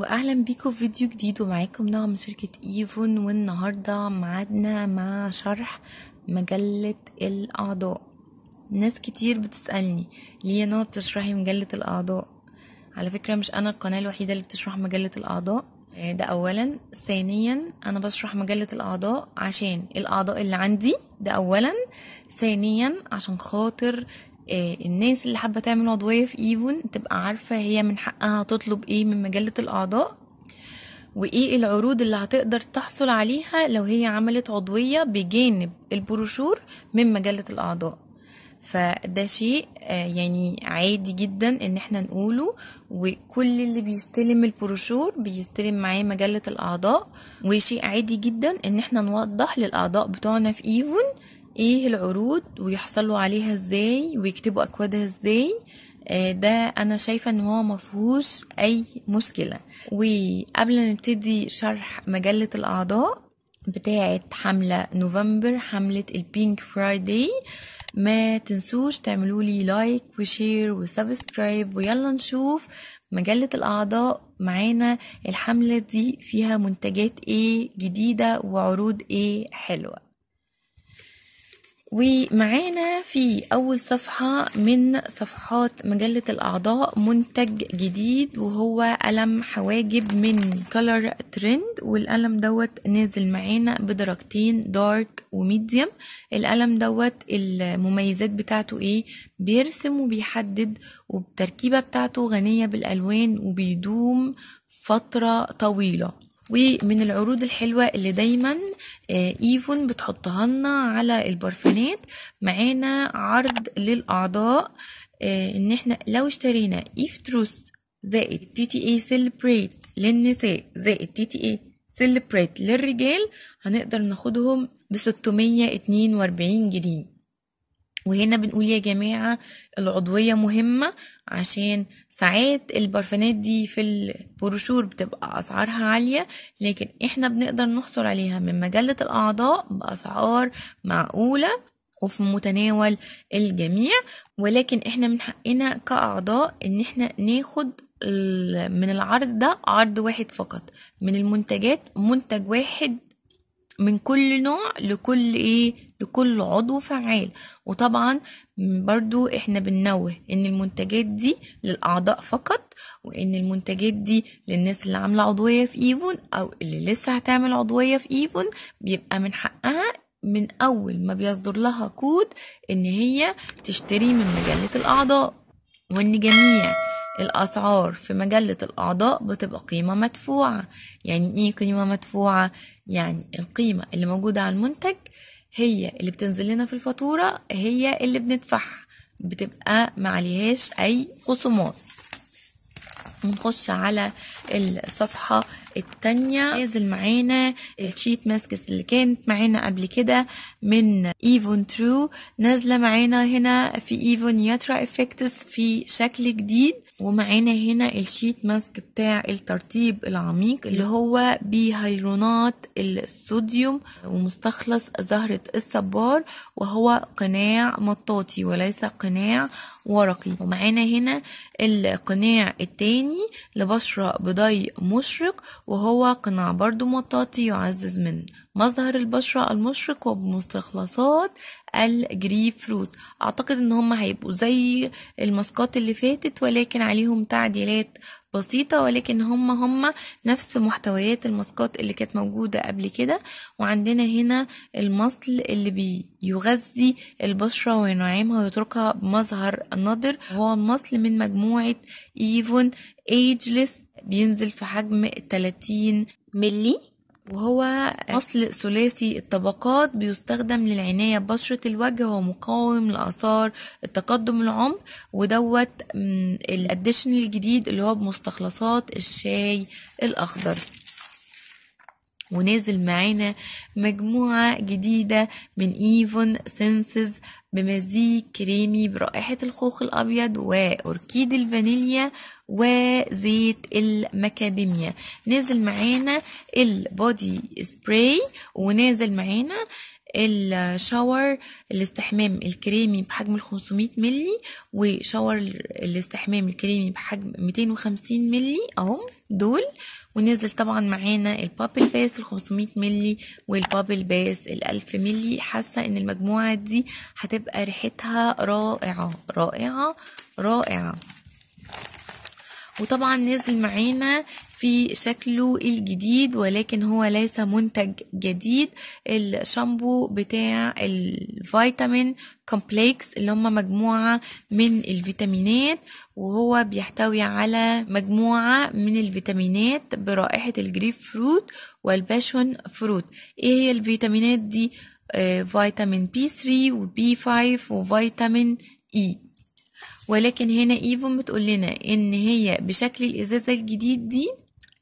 واهلا بيكم في فيديو جديد ومعاكم نوع من شركة ايفون والنهاردة معادنا مع شرح مجلة الاعضاء ناس كتير بتسألني ليه نوع بتشرحي مجلة الاعضاء على فكرة مش انا القناة الوحيدة اللي بتشرح مجلة الاعضاء آه، ده اولا ثانيا انا بشرح مجلة الاعضاء عشان الاعضاء اللي عندي ده اولا ثانيا عشان خاطر آه، الناس اللي حابه تعمل عضويه في ايفون تبقى عارفه هي من حقها تطلب ايه من مجله الاعضاء وايه العروض اللي هتقدر تحصل عليها لو هي عملت عضويه بجانب البروشور من مجله الاعضاء فده شيء آه، يعني عادي جدا ان احنا نقوله وكل اللي بيستلم البروشور بيستلم معاه مجلة الاعضاء وشيء عادي جدا ان احنا نوضح للاعضاء بتوعنا في ايفون ايه العروض ويحصلوا عليها ازاي ويكتبوا اكوادها ازاي آه، ده انا شايفه ان هو مفهوش اي مشكله وقبل نبتدي شرح مجله الاعضاء بتاعه حمله نوفمبر حمله البينك فرايداي ما تنسوش تعملوا لي لايك وشير وسبسكرايب ويلا نشوف مجلة الأعضاء معانا الحملة دي فيها منتجات ايه جديدة وعروض ايه حلوة ومعانا في أول صفحة من صفحات مجلة الأعضاء منتج جديد وهو قلم حواجب من كولر ترند والقلم دوت نازل معانا بدرجتين دارك وميديوم القلم دوت المميزات بتاعته ايه بيرسم وبيحدد والتركيبة بتاعته غنية بالألوان وبيدوم فترة طويلة ومن العروض الحلوة اللي دايما آه، ايفون بتحطها لنا على البرفانات معانا عرض للاعضاء آه، ان احنا لو اشترينا ايف تروس زائد تي تي اي سيلبريت للنساء زائد تي تي اي سيلبريت للرجال هنقدر ناخدهم بستمية اتنين واربعين جنيه وهنا بنقول يا جماعة العضوية مهمة عشان ساعات البرفانات دي في البروشور بتبقى أسعارها عالية لكن احنا بنقدر نحصل عليها من مجلة الأعضاء بأسعار معقولة وفي متناول الجميع ولكن احنا من حقنا كأعضاء ان احنا ناخد من العرض ده عرض واحد فقط من المنتجات منتج واحد من كل نوع لكل ايه لكل عضو فعال وطبعا برضو احنا بننوه ان المنتجات دي للاعضاء فقط وان المنتجات دي للناس اللي عامله عضويه في ايفون او اللي لسه هتعمل عضويه في ايفون بيبقى من حقها من اول ما بيصدر لها كود ان هي تشتري من مجله الاعضاء وان جميع الأسعار في مجلة الأعضاء بتبقى قيمة مدفوعة يعني إيه قيمة مدفوعة؟ يعني القيمة اللي موجودة على المنتج هي اللي بتنزل لنا في الفاتورة هي اللي بندفعها بتبقى معليهاش أي خصومات نخش على الصفحة التانية نازل معانا الشيت ماسكس اللي كانت معانا قبل كده من ايفون ترو نازلة معانا هنا في ايفون ياترا افكتس في شكل جديد ومعانا هنا الشيت ماسك بتاع الترطيب العميق اللي هو بيهيرونات الصوديوم ومستخلص زهرة الصبار وهو قناع مطاطي وليس قناع ورقي ومعانا هنا القناع التاني لبشرة بضي مشرق وهو قناع برضو مطاطي يعزز من مظهر البشرة المشرق وبمستخلصات الجريب فروت اعتقد ان هم هيبقوا زي الماسكات اللي فاتت ولكن عليهم تعديلات بسيطة ولكن هما هما نفس محتويات الماسكات اللي كانت موجودة قبل كده وعندنا هنا المصل اللي بيغذي البشرة وينعمها ويتركها بمظهر نضر هو مصل من مجموعة ايفون ايجلس بينزل في حجم 30 ملي وهو أصل ثلاثي الطبقات بيستخدم للعناية ببشرة الوجه ومقاوم مقاوم لآثار التقدم العمر ودوت الاديشن الجديد اللي هو بمستخلصات الشاي الأخضر ونازل معانا مجموعة جديدة من ايفون سينسز بمزيج كريمي برائحة الخوخ الأبيض وأوركيد الفانيليا وزيت المكاديميا نازل معانا البودي سبراي ونازل معانا الشاور الاستحمام الكريمي بحجم 500 ملي وشاور الاستحمام الكريمي بحجم 250 ملي اهو دول ونزل طبعا معانا البابل باس ال 500 ملي والبابل باس ال 1000 ملي حاسه ان المجموعه دي هتبقى ريحتها رائعه رائعه رائعه وطبعا نزل معانا في شكله الجديد ولكن هو ليس منتج جديد الشامبو بتاع الفيتامين كومبلكس اللي هم مجموعة من الفيتامينات وهو بيحتوي على مجموعة من الفيتامينات برائحة الجريب فروت والباشون فروت ايه هي الفيتامينات دي آه، فيتامين بي 3 وبي 5 وفيتامين اي ولكن هنا ايفون بتقول لنا ان هي بشكل الازازة الجديد دي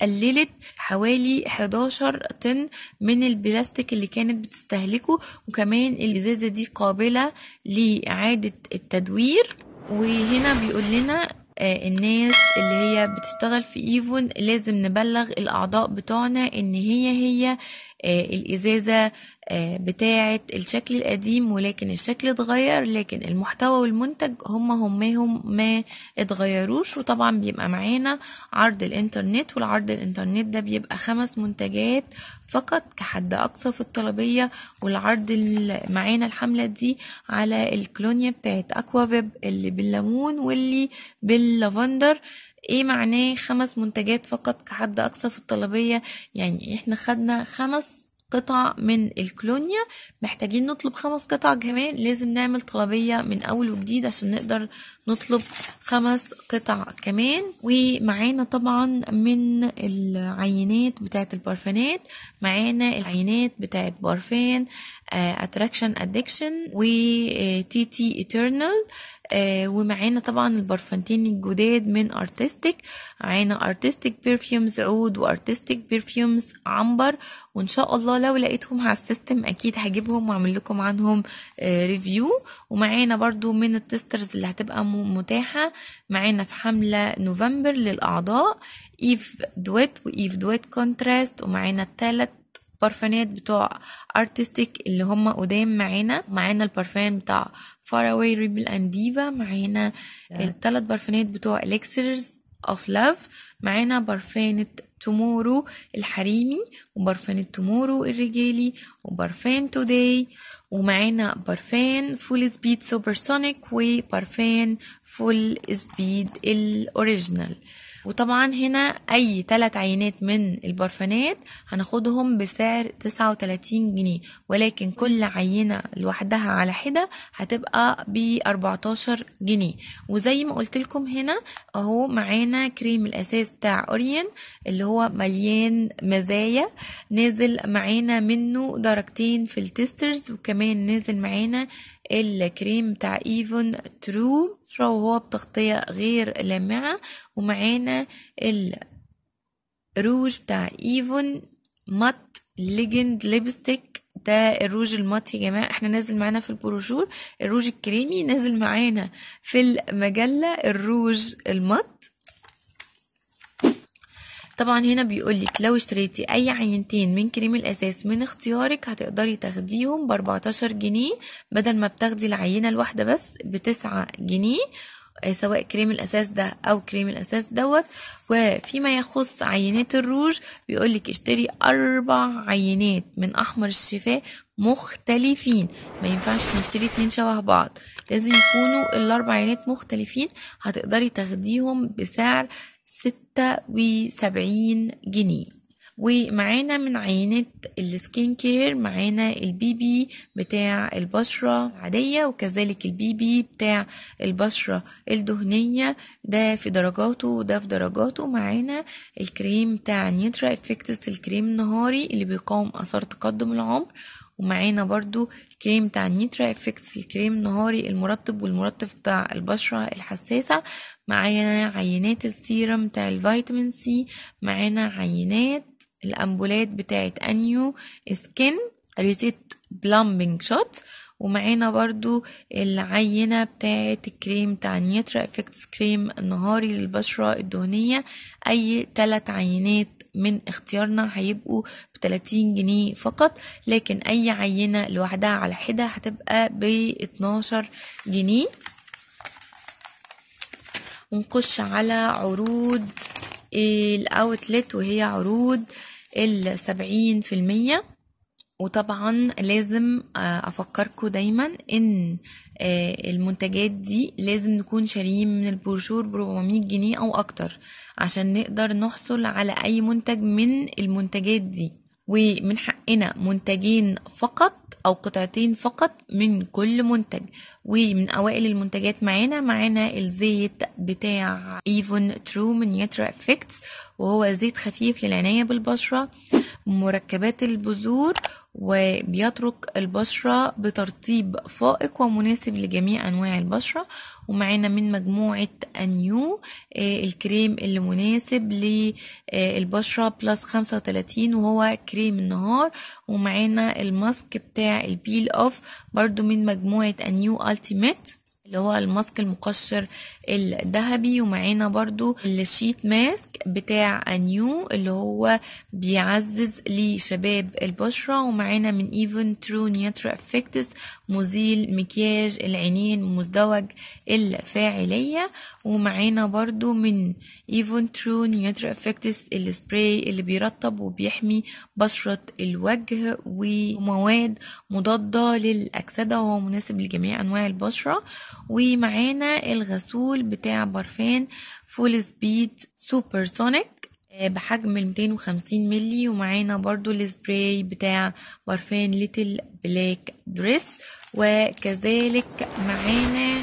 قللت حوالي 11 طن من البلاستيك اللي كانت بتستهلكه وكمان الإزازة دي قابلة لإعادة التدوير وهنا بيقول لنا آه، الناس اللي هي بتشتغل في ايفون لازم نبلغ الاعضاء بتوعنا ان هي هي آه، الإزازة آه، بتاعة الشكل القديم ولكن الشكل اتغير لكن المحتوى والمنتج هما هماهم ما اتغيروش وطبعا بيبقى معانا عرض الانترنت والعرض الانترنت ده بيبقى خمس منتجات فقط كحد أقصى في الطلبية والعرض معانا الحملة دي على الكلونيا بتاعت أكوافيب اللي بالليمون واللي باللافندر ايه معناه خمس منتجات فقط كحد اقصى في الطلبية يعني احنا خدنا خمس قطع من الكلونيا محتاجين نطلب خمس قطع كمان لازم نعمل طلبية من أول وجديد عشان نقدر نطلب خمس قطع كمان ومعانا طبعا من العينات بتاعت البارفانات معانا العينات بتاعت بارفان اتراكشن آه، ادكشن و تي آه، ايترنال آه، ومعانا طبعا البرفانتين الجداد من ارتستيك معانا ارتستيك بيرفيومز عود وارتستيك بيرفيومز عنبر وان شاء الله لو لقيتهم على السيستم اكيد هجيبهم واعمل لكم عنهم ريفيو ومعانا برضو من التسترز اللي هتبقى متاحه معانا في حمله نوفمبر للاعضاء ايف دويت وايف دويت كونتراست ومعانا التالت البارفانات بتوع ارتستيك اللي هم قدام معانا معانا البارفان بتاع اواي ريبل اند ديفا معانا الثلاث بارفانات بتوع اليكسرز اوف لاف معانا برفانة تومورو الحريمي وبرفانة تومورو الرجالي وبرفان توداي ومعانا برفان فول سبيد سوبرسونيك وبرفان فول سبيد الاوريجينال وطبعا هنا اي ثلاث عينات من البرفانات هناخدهم بسعر تسعة وتلاتين جنيه ولكن كل عينة لوحدها على حدة هتبقى باربعتاشر جنيه وزي ما قلت لكم هنا اهو معانا كريم الاساس بتاع اورين اللي هو مليان مزايا نازل معانا منه درجتين في التسترز وكمان نازل معانا الكريم بتاع ايفون ترو ترو هو بتغطية غير لامعة ومعانا الروج بتاع ايفون مات ليجند ليبستيك ده الروج المات يا جماعة احنا نازل معانا في البروشور الروج الكريمي نازل معانا في المجلة الروج المات طبعا هنا بيقولك لو اشتريتي اي عينتين من كريم الاساس من اختيارك هتقدري تاخديهم باربعتاشر جنيه بدل ما بتاخدي العينة الواحدة بس بتسعة جنيه آه، سواء كريم الاساس ده او كريم الاساس دوت وفيما يخص عينات الروج بيقولك اشتري اربع عينات من احمر الشفاه مختلفين ما ينفعش نشتري اتنين شبه بعض لازم يكونوا الاربع عينات مختلفين هتقدري تاخديهم بسعر ست ستة وسبعين جنيه ومعانا من عينة السكين كير معانا البيبي بتاع البشرة العادية وكذلك البيبي بتاع البشرة الدهنية ده في درجاته وده في درجاته معانا الكريم بتاع نيوترا افكتس الكريم النهاري اللي بيقاوم اثار تقدم العمر ومعانا برضو كريم بتاع نيترا افكتس الكريم النهاري المرطب والمرطب بتاع البشرة الحساسة معانا عينات السيرم بتاع الفيتامين سي معانا عينات الامبولات بتاعت انيو سكين ريسيت بلامبينج شوت ومعانا برضو العينة بتاعة الكريم بتاع نيترا افكتس كريم النهاري للبشرة الدهنية اي تلات عينات من اختيارنا هيبقوا ب 30 جنيه فقط لكن اي عينه لوحدها على حده هتبقى ب 12 جنيه ونخش على عروض الاوتلت وهي عروض السبعين في المية وطبعا لازم افكركم دايما ان آه، المنتجات دي لازم نكون شاريين من البروشور ب 400 جنيه او اكتر عشان نقدر نحصل على اي منتج من المنتجات دي ومن حقنا منتجين فقط او قطعتين فقط من كل منتج ومن اوائل المنتجات معانا معانا الزيت بتاع ايفون ترو من نيترا افكتس وهو زيت خفيف للعناية بالبشرة مركبات البذور وبيترك البشرة بترطيب فائق ومناسب لجميع أنواع البشرة ومعنا من مجموعة أنيو آه، الكريم اللي مناسب للبشرة آه، بلس خمسة وهو كريم النهار ومعنا الماسك بتاع البيل أوف برضو من مجموعة أنيو ألتيميت اللي هو الماسك المقشر الذهبي ومعانا برضو الشيت ماسك بتاع انيو اللي هو بيعزز لشباب البشرة ومعانا من ايفن ترو نياترو افكتس مزيل مكياج العينين مزدوج الفاعلية ومعانا برضو من ايفون ترو نياترو افكتس السبراي اللي بيرطب وبيحمي بشرة الوجه ومواد مضادة للأكسدة وهو مناسب لجميع أنواع البشرة ومعانا الغسول بتاع برفان فول سبيد سوبر سونيك بحجم 250 ملي ومعانا برضو السبراي بتاع برفان ليتل بلاك دريس وكذلك معانا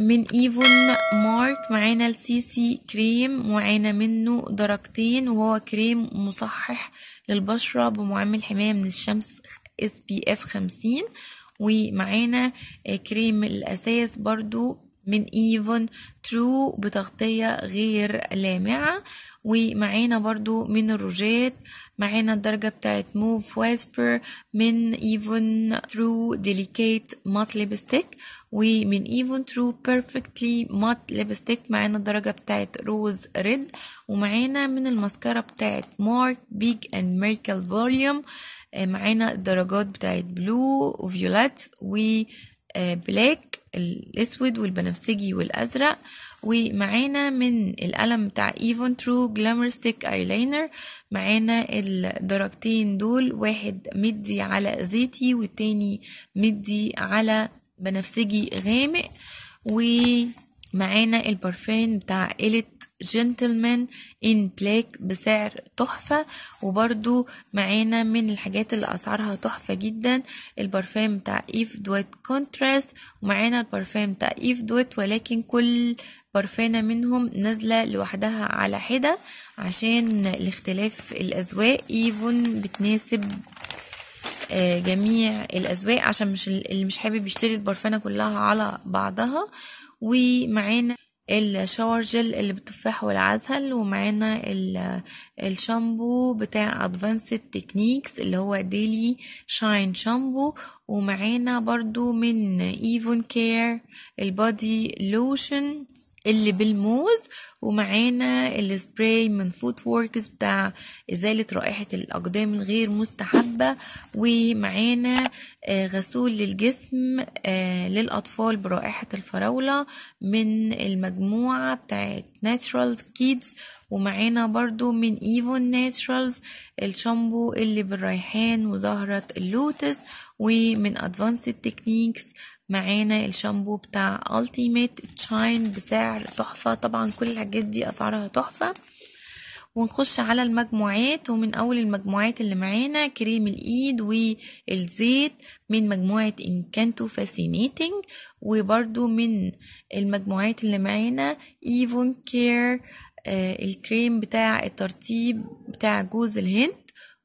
من ايفون مارك معانا السي سي كريم معانا منه درجتين وهو كريم مصحح للبشرة بمعامل حماية من الشمس اس بي اف خمسين ومعانا آه، كريم الأساس برضو من even true بتغطية غير لامعة ومعانا برضو من الروجات معانا الدرجة بتاعت move whisper من even true delicate matte lipstick ومن even true perfectly matte lipstick معانا الدرجة بتاعت rose red ومعانا من المسكرة بتاعت mark big and miracle volume معانا الدرجات بتاعت blue violet و بلاك الأسود والبنفسجي والأزرق ومعانا من القلم بتاع ايفون ترو جلامر ستيك ايلاينر معانا الدرجتين دول واحد مدي على زيتي والتاني مدي على بنفسجي غامق ومعانا البرفان بتاع إليت جنتلمان ان بلاك بسعر تحفة وبرده معانا من الحاجات اللي اسعارها تحفة جدا البرفان بتاع ايف دويت كونتراست ومعانا البرفان بتاع ايف دويت ولكن كل برفانة منهم نازلة لوحدها على حدة عشان الاختلاف الاذواق ايفون بتناسب آه، جميع الاذواق عشان مش اللي مش حابب يشتري البرفانه كلها على بعضها ومعانا الشاور جل اللي بالتفاح والعسل ومعانا الشامبو بتاع ادفانسد تكنيكس اللي هو ديلي شاين شامبو ومعانا برضو من ايفون كير البادي لوشن اللي بالموز ومعانا السبراي من فوت ووركس بتاع ازالة رائحة الاقدام الغير مستحبة ومعانا آه، غسول للجسم آه، للاطفال برائحة الفراولة من المجموعة بتاعت ناتشرال كيدز ومعانا برضو من ايفون ناتشرالز الشامبو اللي بالريحان وزهرة اللوتس ومن ادفانسد تكنيكس معانا الشامبو بتاع التيميت تشاين بسعر تحفة طبعا كل الحاجات دي اسعارها تحفة ونخش على المجموعات ومن اول المجموعات اللي معانا كريم الايد والزيت من مجموعة انكانتو فاسينيتنج وبرده من المجموعات اللي معانا ايفون كير آه الكريم بتاع الترطيب بتاع جوز الهند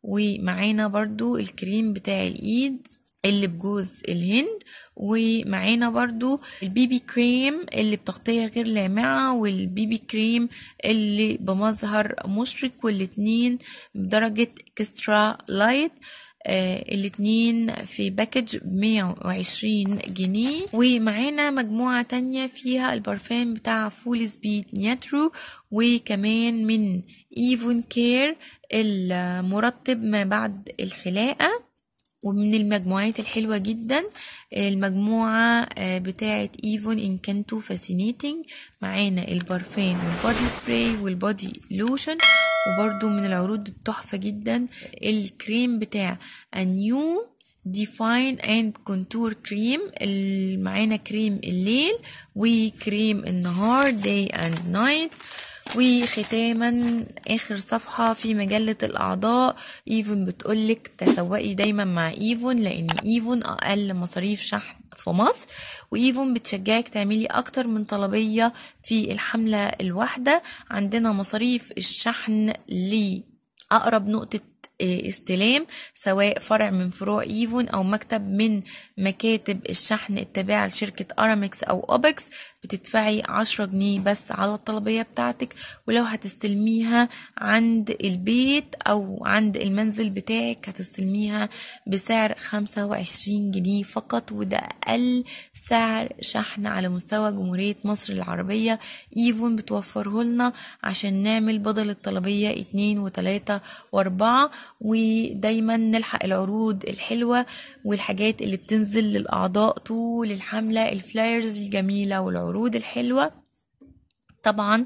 ومعانا برضو الكريم بتاع الايد اللي بجوز الهند ومعانا برضو البيبي كريم اللي بتغطية غير لامعة والبيبي كريم اللي بمظهر مشرق والاتنين بدرجة اكسترا لايت آه الاتنين في باكج بمية وعشرين جنيه ومعانا مجموعة تانية فيها البرفان بتاع فول سبيد نياترو وكمان من ايفون كير المرطب ما بعد الحلاقة ومن المجموعات الحلوة جدا المجموعة بتاعة ايفون ان كانتو فاسينيتنج معانا البارفان والبادي سبراي والبادي لوشن وبرده من العروض التحفة جدا الكريم بتاع انيو ديفاين اند كونتور كريم معانا كريم الليل وكريم النهار داي اند نايت وختاما اخر صفحة في مجلة الاعضاء ايفون بتقولك تسوقي دايما مع ايفون لان ايفون اقل مصاريف شحن في مصر وايفون بتشجعك تعملي اكتر من طلبية في الحملة الواحدة عندنا مصاريف الشحن لأقرب نقطة آه، استلام سواء فرع من فروع ايفون او مكتب من مكاتب الشحن التابعة لشركة ارامكس او اوبكس بتدفعي عشرة جنيه بس على الطلبية بتاعتك ولو هتستلميها عند البيت أو عند المنزل بتاعك هتستلميها بسعر خمسة وعشرين جنيه فقط وده أقل سعر شحن على مستوى جمهورية مصر العربية ايفون بتوفره لنا عشان نعمل بدل الطلبية اتنين وتلاتة واربعة ودايما نلحق العروض الحلوة والحاجات اللي بتنزل للأعضاء طول الحملة الفلايرز الجميلة والعروض العروض الحلوة طبعا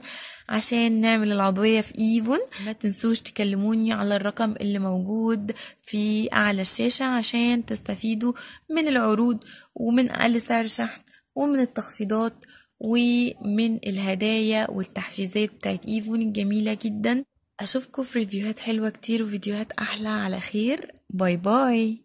عشان نعمل العضوية في ايفون ما تنسوش تكلموني على الرقم اللي موجود في اعلى الشاشة عشان تستفيدوا من العروض ومن اقل سعر شحن ومن التخفيضات ومن الهدايا والتحفيزات بتاعت ايفون الجميلة جدا اشوفكم في ريفيوهات حلوة كتير وفيديوهات احلى على خير باي باي